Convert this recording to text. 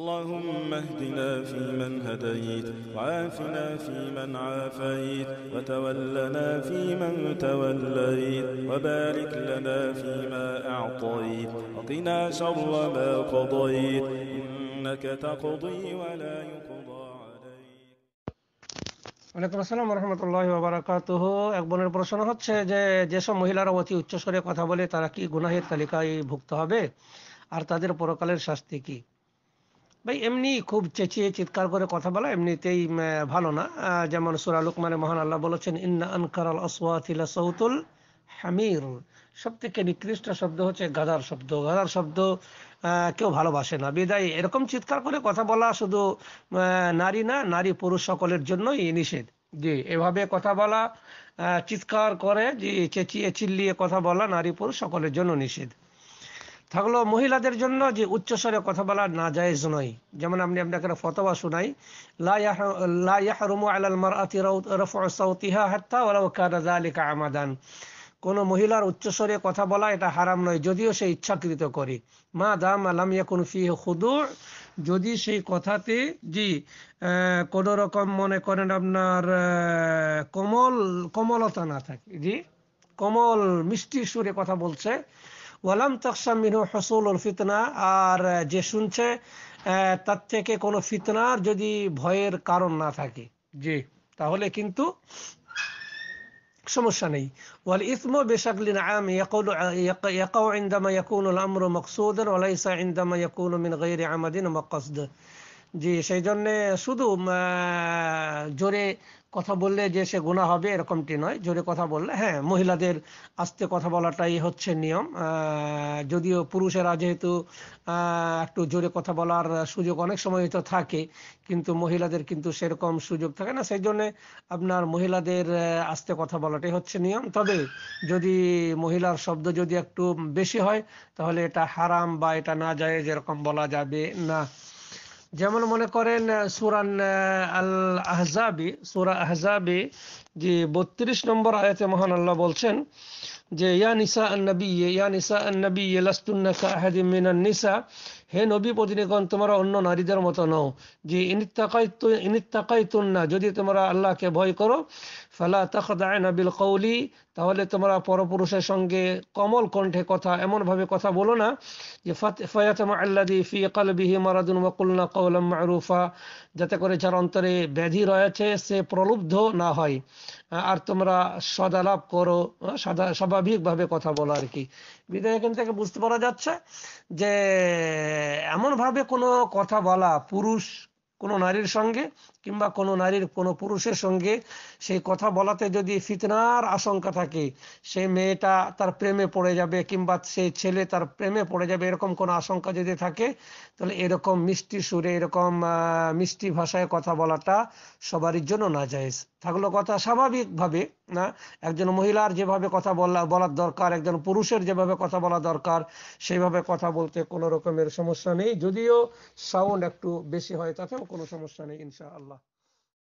اللهم اهدنا فيمن هديت وعافنا فيمن عافيت وتولنا فيمن توليت وبارك لنا فيما أعطيت وقنا شر ما قضيت إنك تقضي ولا يقضى ওয়ালাইকুম আসসালাম রহমতুল্লাহ বারাকাতুহ এক বোনের প্রশ্ন হচ্ছে যে যেসব মহিলারা অতি উচ্চস্বরে কথা বলে তারা কি গুনাহের তালিকায় ভুক্ত হবে আর তাদের পরকালের শাস্তি কি ভাই এমনি খুব চেঁচিয়ে চিৎকার করে কথা বলা এমনিতেই ভালো না যেমন সুরা লুকমানে মহান আল্লাহ বলেছেন ইন্না আনকারাল আসওয়াতিলা সৌতুল হামির সব থেকে নিকৃষ্ট শব্দ হচ্ছে গাদার শব্দ গাদার শব্দ কেউ ভালোবাসে না বিদায় এরকম চিৎকার করে কথা বলা শুধু নারী না নারী পুরুষ সকলের জন্যই নিষেধ জি এভাবে কথা বলা চিৎকার করে যে চেঁচিয়ে চিল্লিয়ে কথা বলা নারী পুরুষ সকলের জন্য নিষেধ থাকলো মহিলাদের জন্য যে উচ্চ স্বরে কথা বলা না জায়েজ নয় যেমন আপনি আপনাকে ফতোয়া শুনাই লাহরুম আলাল মারআতি রাফউ হাত্তা ওয়ালাউ কানা যালিকা আমাদান কোন মহিলার উচ্চ স্বরে কথা বলা এটা হারাম নয় যদিও সে ইচ্ছাকৃত করে মা দাম আলাম ইয়াকুন ফি খুদু যদি সেই কথাতে জি কোন রকম মনে করেন আপনার কোমল কোমলতা না থাকে জি কোমল মিষ্টি সুরে কথা বলছে ওয়ালাম তকসা মিনু হসুল ফিতনা আর যে শুনছে তার থেকে কোন ফিতনার যদি ভয়ের কারণ না থাকে জি তাহলে কিন্তু সমস্যা নেই ওয়াল ইসমু বিশাকলিন আম ইয়াকুল ইয়াকাউ ইনদামা ইয়াকুনুল আমরু মাকসুদান ওয়া লাইসা ইনদামা ইয়াকুনু মিন গায়রি আমাদিন ওয়া জি সেই জন্য শুধু জোরে কথা বললে যে সে গুণা হবে এরকমটি নয় জোরে কথা বললে হ্যাঁ মহিলাদের আস্তে কথা বলাটাই হচ্ছে নিয়ম যদিও পুরুষেরা যেহেতু একটু জোরে কথা বলার সুযোগ অনেক সময় তো থাকে কিন্তু মহিলাদের কিন্তু সেরকম সুযোগ থাকে না সেই জন্য আপনার মহিলাদের আস্তে কথা বলাটাই হচ্ছে নিয়ম তবে যদি মহিলার শব্দ যদি একটু বেশি হয় তাহলে এটা হারাম বা এটা না যায় যেরকম বলা যাবে না যেমন মনে করেন সুরান আল আহজাবি সুরা আহজাবি যে বত্রিশ নম্বর আয়াতে মহান আল্লাহ বলছেন যে ইয়া নিসা আন্নবী ইয়া নিসা আন্নবী লাস্তুন্না কাহাদি মিনান নিসা হে নবী প্রতিনিগণ তোমরা অন্য নারীদের মতো নও যে ইনিত্তাকাইতু ইনিত্তাকাইতুন্না যদি তোমরা আল্লাহকে ভয় করো ফালা তাকদায় নাবিল কৌলি তাহলে তোমরা পরপুরুষের সঙ্গে কমল কণ্ঠে কথা এমনভাবে কথা বলো না যে ফয়াতমা আল্লা দি ফি কাল বিহি মারাদুন ওয়াকুলনা কৌলম মারুফা যাতে করে যার অন্তরে ব্যাধি রয়েছে সে প্রলুব্ধ না হয় হ্যাঁ, আর তোমরা হ্যাঁ, সদা লাভ করো স্বাভাবিক ভাবে কথা বলো আর কি বিদায় এখান থেকে বুঝতে পারা যাচ্ছে যে এমন ভাবে কোনো কথা বলা পুরুষ কোনো নারীর সঙ্গে কিংবা কোনো নারীর কোনো পুরুষের সঙ্গে সেই কথা বলাতে যদি ফিতনার আশঙ্কা থাকে সেই মেয়েটা তার প্রেমে পড়ে যাবে কিংবা সেই ছেলে তার প্রেমে পড়ে যাবে এরকম কোনো আশঙ্কা যদি থাকে তাহলে এরকম মিষ্টি সুরে এরকম মিষ্টি ভাষায় কথা বলাটা সবারই জন্য না যায় থাকলো কথা স্বাভাবিকভাবে না একজন মহিলার যেভাবে কথা বলা বলার দরকার একজন পুরুষের যেভাবে কথা বলা দরকার সেইভাবে কথা বলতে কোনো রকমের সমস্যা নেই যদিও সাউন্ড একটু বেশি হয় তাতেও কোনো সমস্যা নেই ইনশাআল্লাহ